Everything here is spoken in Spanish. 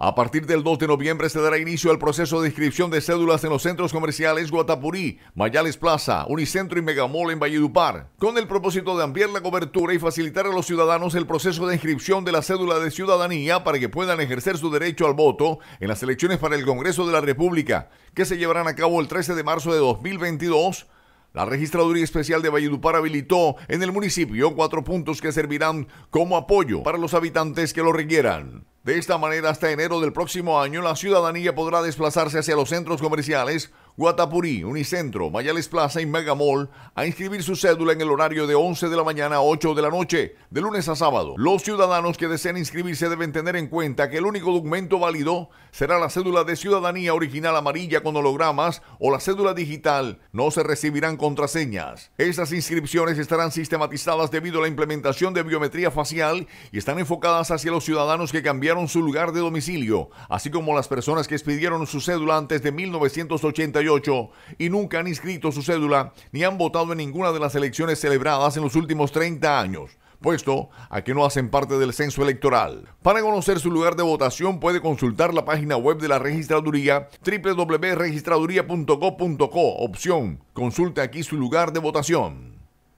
A partir del 2 de noviembre se dará inicio al proceso de inscripción de cédulas en los centros comerciales Guatapurí, Mayales Plaza, Unicentro y Megamol en Valledupar, con el propósito de ampliar la cobertura y facilitar a los ciudadanos el proceso de inscripción de la cédula de ciudadanía para que puedan ejercer su derecho al voto en las elecciones para el Congreso de la República, que se llevarán a cabo el 13 de marzo de 2022 la Registraduría Especial de Valledupar habilitó en el municipio cuatro puntos que servirán como apoyo para los habitantes que lo requieran. De esta manera, hasta enero del próximo año, la ciudadanía podrá desplazarse hacia los centros comerciales Guatapurí, Unicentro, Mayales Plaza y Megamall a inscribir su cédula en el horario de 11 de la mañana a 8 de la noche, de lunes a sábado. Los ciudadanos que deseen inscribirse deben tener en cuenta que el único documento válido será la cédula de ciudadanía original amarilla con hologramas o la cédula digital. No se recibirán contraseñas. Estas inscripciones estarán sistematizadas debido a la implementación de biometría facial y están enfocadas hacia los ciudadanos que cambiaron su lugar de domicilio, así como las personas que expidieron su cédula antes de 1980 y nunca han inscrito su cédula ni han votado en ninguna de las elecciones celebradas en los últimos 30 años puesto a que no hacen parte del censo electoral. Para conocer su lugar de votación puede consultar la página web de la registraduría www.registraduría.gov.co, opción Consulte aquí su lugar de votación.